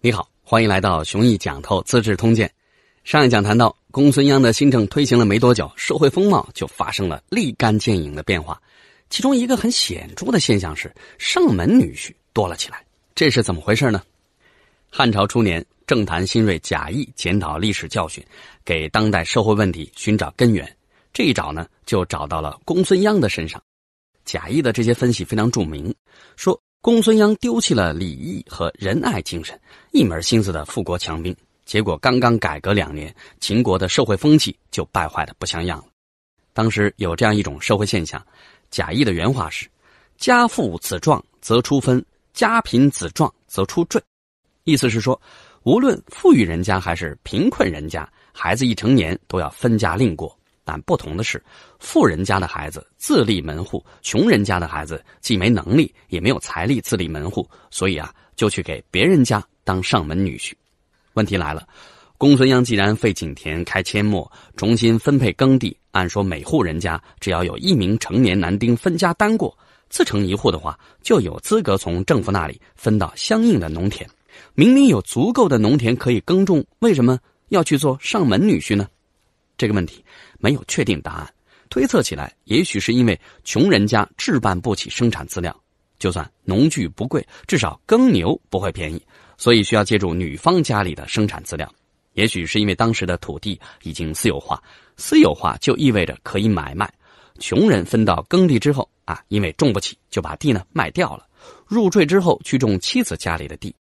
你好，欢迎来到《雄毅讲透资治通鉴》。上一讲谈到，公孙鞅的新政推行了没多久，社会风貌就发生了立竿见影的变化。其中一个很显著的现象是，上门女婿多了起来。这是怎么回事呢？汉朝初年，政坛新锐贾谊检讨历史教训，给当代社会问题寻找根源。这一找呢，就找到了公孙鞅的身上。贾谊的这些分析非常著名，说。公孙鞅丢弃了礼义和仁爱精神，一门心思的富国强兵，结果刚刚改革两年，秦国的社会风气就败坏的不像样了。当时有这样一种社会现象，贾谊的原话是：“家富子壮则出分，家贫子壮则出赘。”意思是说，无论富裕人家还是贫困人家，孩子一成年都要分家另过。但不同的是，富人家的孩子自立门户，穷人家的孩子既没能力，也没有财力自立门户，所以啊，就去给别人家当上门女婿。问题来了，公孙鞅既然废井田、开阡陌，重新分配耕地，按说每户人家只要有一名成年男丁分家单过，自成一户的话，就有资格从政府那里分到相应的农田。明明有足够的农田可以耕种，为什么要去做上门女婿呢？这个问题没有确定答案，推测起来，也许是因为穷人家置办不起生产资料，就算农具不贵，至少耕牛不会便宜，所以需要借助女方家里的生产资料。也许是因为当时的土地已经私有化，私有化就意味着可以买卖，穷人分到耕地之后啊，因为种不起，就把地呢卖掉了，入赘之后去种妻子家里的地。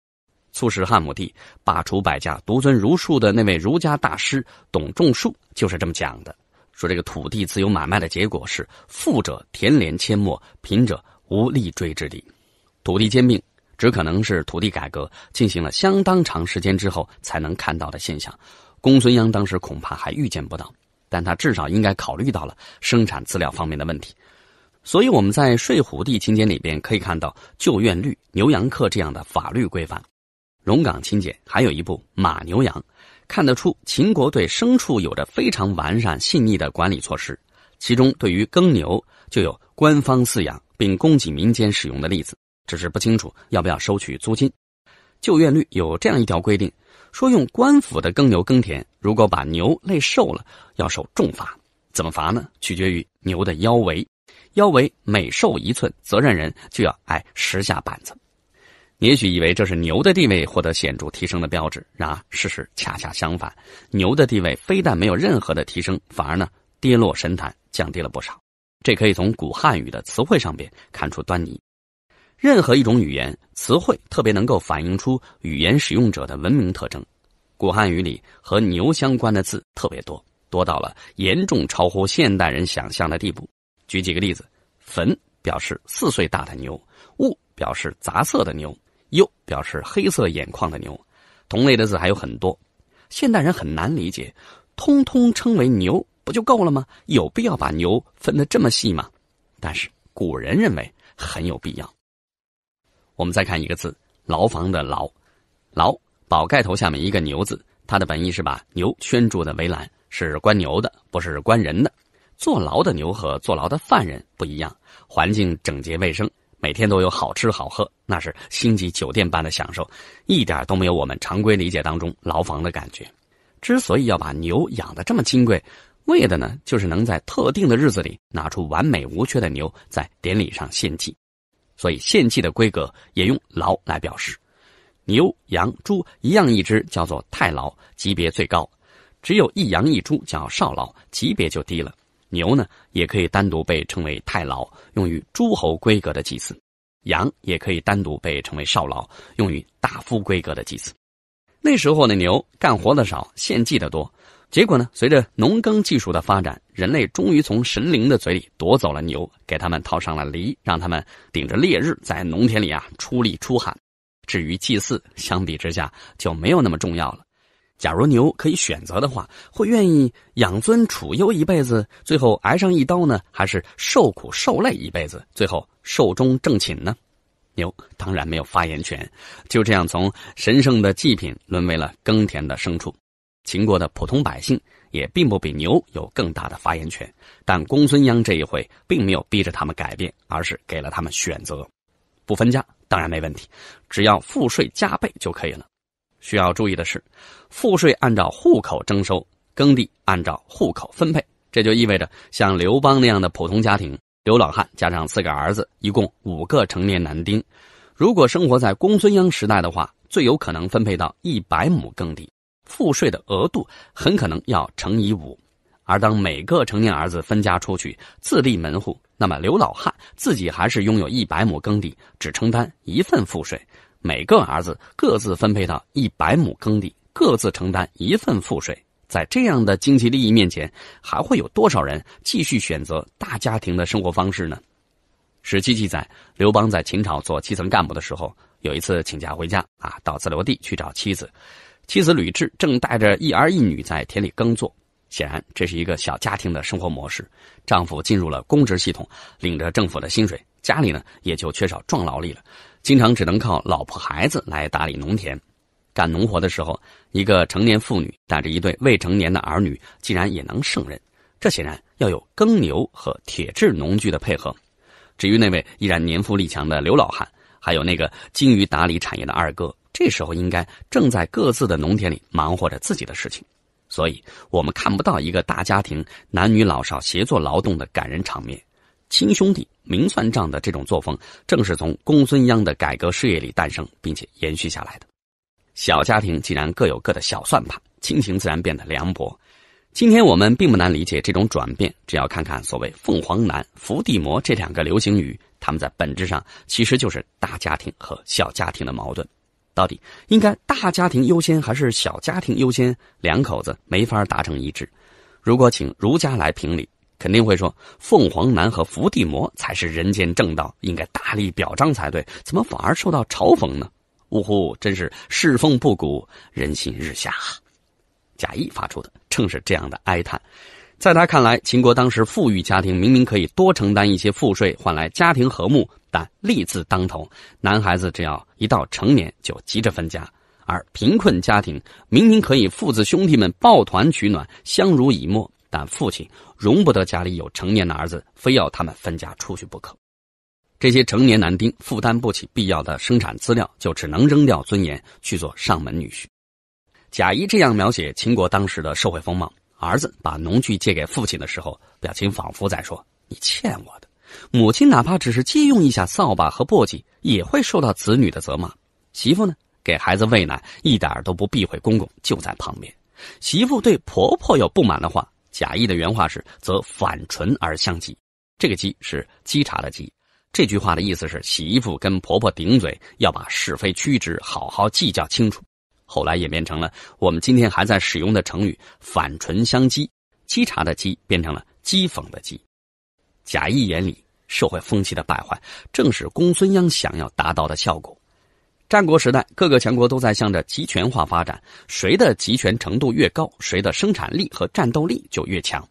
促使汉武帝罢黜百家、独尊儒术的那位儒家大师董仲舒就是这么讲的：“说这个土地自由买卖的结果是富者田连阡陌，贫者无力追之地。土地兼并只可能是土地改革进行了相当长时间之后才能看到的现象。公孙鞅当时恐怕还预见不到，但他至少应该考虑到了生产资料方面的问题。所以我们在睡虎地秦简里边可以看到‘旧院律’‘牛羊客》这样的法律规范。”龙岗清简还有一部马牛羊，看得出秦国对牲畜有着非常完善细腻的管理措施。其中对于耕牛就有官方饲养并供给民间使用的例子，只是不清楚要不要收取租金。旧院律有这样一条规定，说用官府的耕牛耕田，如果把牛累瘦了，要受重罚。怎么罚呢？取决于牛的腰围，腰围每瘦一寸，责任人就要挨十下板子。也许以为这是牛的地位获得显著提升的标志，然而事实恰恰相反，牛的地位非但没有任何的提升，反而呢跌落神坛，降低了不少。这可以从古汉语的词汇上边看出端倪。任何一种语言词汇特别能够反映出语言使用者的文明特征。古汉语里和牛相关的字特别多，多到了严重超乎现代人想象的地步。举几个例子：“坟”表示四岁大的牛，“物”表示杂色的牛。又表示黑色眼眶的牛，同类的字还有很多，现代人很难理解，通通称为牛不就够了吗？有必要把牛分得这么细吗？但是古人认为很有必要。我们再看一个字，牢房的牢，牢宝盖头下面一个牛字，它的本意是把牛圈住的围栏，是关牛的，不是关人的。坐牢的牛和坐牢的犯人不一样，环境整洁卫生。每天都有好吃好喝，那是星级酒店般的享受，一点都没有我们常规理解当中牢房的感觉。之所以要把牛养的这么金贵，为的呢，就是能在特定的日子里拿出完美无缺的牛在典礼上献祭。所以献祭的规格也用牢来表示，牛、羊、猪一样，一只叫做太牢，级别最高；只有一羊一猪叫少牢，级别就低了。牛呢，也可以单独被称为太牢，用于诸侯规格的祭祀；羊也可以单独被称为少牢，用于大夫规格的祭祀。那时候呢，牛干活的少，献祭的多。结果呢，随着农耕技术的发展，人类终于从神灵的嘴里夺走了牛，给他们套上了犁，让他们顶着烈日在农田里啊出力出汗。至于祭祀，相比之下就没有那么重要了。假如牛可以选择的话，会愿意养尊处优一辈子，最后挨上一刀呢，还是受苦受累一辈子，最后寿终正寝呢？牛当然没有发言权，就这样从神圣的祭品沦为了耕田的牲畜。秦国的普通百姓也并不比牛有更大的发言权，但公孙鞅这一回并没有逼着他们改变，而是给了他们选择。不分家当然没问题，只要赋税加倍就可以了。需要注意的是，赋税按照户口征收，耕地按照户口分配。这就意味着，像刘邦那样的普通家庭，刘老汉加上四个儿子，一共五个成年男丁。如果生活在公孙鞅时代的话，最有可能分配到一百亩耕地，赋税的额度很可能要乘以五。而当每个成年儿子分家出去自立门户，那么刘老汉自己还是拥有一百亩耕地，只承担一份赋税。每个儿子各自分配到一百亩耕地，各自承担一份赋税。在这样的经济利益面前，还会有多少人继续选择大家庭的生活方式呢？史记记载，刘邦在秦朝做基层干部的时候，有一次请假回家啊，到自留地去找妻子。妻子吕雉正带着一儿一女在田里耕作。显然，这是一个小家庭的生活模式。丈夫进入了公职系统，领着政府的薪水，家里呢也就缺少壮劳力了。经常只能靠老婆孩子来打理农田，干农活的时候，一个成年妇女带着一对未成年的儿女，竟然也能胜任。这显然要有耕牛和铁制农具的配合。至于那位依然年富力强的刘老汉，还有那个精于打理产业的二哥，这时候应该正在各自的农田里忙活着自己的事情，所以我们看不到一个大家庭男女老少协作劳动的感人场面。亲兄弟明算账的这种作风，正是从公孙鞅的改革事业里诞生并且延续下来的。小家庭既然各有各的小算盘，亲情自然变得凉薄。今天我们并不难理解这种转变，只要看看所谓“凤凰男”“伏地魔”这两个流行语，他们在本质上其实就是大家庭和小家庭的矛盾。到底应该大家庭优先还是小家庭优先？两口子没法达成一致。如果请儒家来评理。肯定会说，凤凰男和伏地魔才是人间正道，应该大力表彰才对，怎么反而受到嘲讽呢？呜呼，真是世风不古，人心日下。贾谊发出的正是这样的哀叹。在他看来，秦国当时富裕家庭明明可以多承担一些赋税，换来家庭和睦，但利字当头，男孩子只要一到成年就急着分家；而贫困家庭明明可以父子兄弟们抱团取暖，相濡以沫。但父亲容不得家里有成年的儿子，非要他们分家出去不可。这些成年男丁负担不起必要的生产资料，就只能扔掉尊严去做上门女婿。贾谊这样描写秦国当时的社会风貌：儿子把农具借给父亲的时候，表情仿佛在说“你欠我的”。母亲哪怕只是借用一下扫把和簸箕，也会受到子女的责骂。媳妇呢，给孩子喂奶一点都不避讳，公公就在旁边。媳妇对婆婆有不满的话。贾谊的原话是：“则反唇而相讥。”这个“讥”是讥查的“讥”。这句话的意思是：媳妇跟婆婆顶嘴，要把是非曲直好好计较清楚。后来演变成了我们今天还在使用的成语“反唇相讥”，讥查的“讥”变成了讥讽的“讥”。贾谊眼里社会风气的败坏，正是公孙鞅想要达到的效果。战国时代，各个强国都在向着集权化发展。谁的集权程度越高，谁的生产力和战斗力就越强。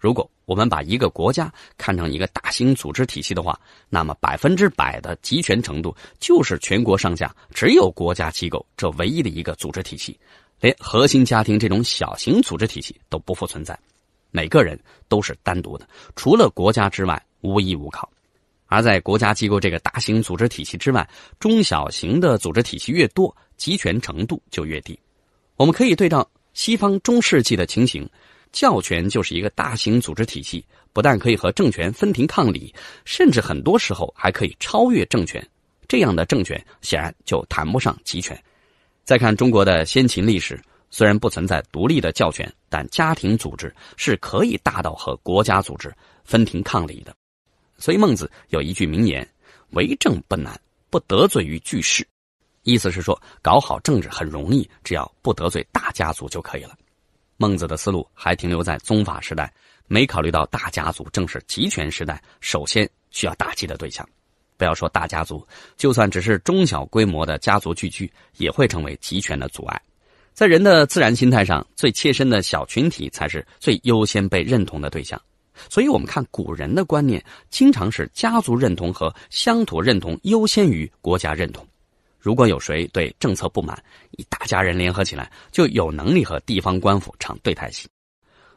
如果我们把一个国家看成一个大型组织体系的话，那么百分之百的集权程度就是全国上下只有国家机构这唯一的一个组织体系，连核心家庭这种小型组织体系都不复存在，每个人都是单独的，除了国家之外无依无靠。而在国家机构这个大型组织体系之外，中小型的组织体系越多，集权程度就越低。我们可以对照西方中世纪的情形，教权就是一个大型组织体系，不但可以和政权分庭抗礼，甚至很多时候还可以超越政权。这样的政权显然就谈不上集权。再看中国的先秦历史，虽然不存在独立的教权，但家庭组织是可以大到和国家组织分庭抗礼的。所以，孟子有一句名言：“为政不难，不得罪于巨室。”意思是说，搞好政治很容易，只要不得罪大家族就可以了。孟子的思路还停留在宗法时代，没考虑到大家族正是集权时代首先需要打击的对象。不要说大家族，就算只是中小规模的家族聚居，也会成为集权的阻碍。在人的自然心态上，最切身的小群体才是最优先被认同的对象。所以，我们看古人的观念，经常是家族认同和乡土认同优先于国家认同。如果有谁对政策不满，一大家人联合起来，就有能力和地方官府唱对台戏。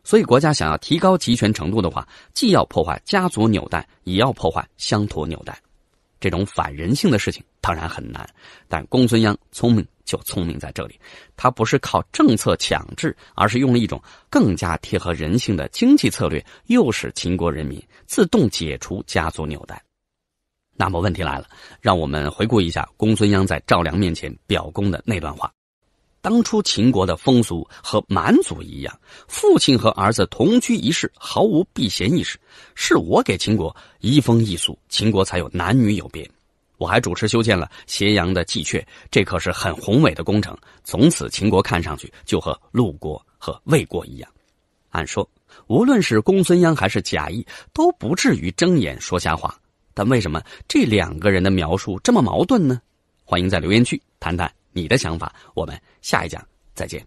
所以，国家想要提高集权程度的话，既要破坏家族纽带，也要破坏乡土纽带。这种反人性的事情当然很难，但公孙鞅聪明。就聪明在这里，他不是靠政策强制，而是用了一种更加贴合人性的经济策略，诱使秦国人民自动解除家族纽带。那么问题来了，让我们回顾一下公孙鞅在赵良面前表功的那段话：当初秦国的风俗和蛮族一样，父亲和儿子同居一室，毫无避嫌意识，是我给秦国移风易俗，秦国才有男女有别。我还主持修建了咸阳的蓟阙，这可是很宏伟的工程。从此，秦国看上去就和陆国和魏国一样。按说，无论是公孙鞅还是贾谊，都不至于睁眼说瞎话。但为什么这两个人的描述这么矛盾呢？欢迎在留言区谈谈你的想法。我们下一讲再见。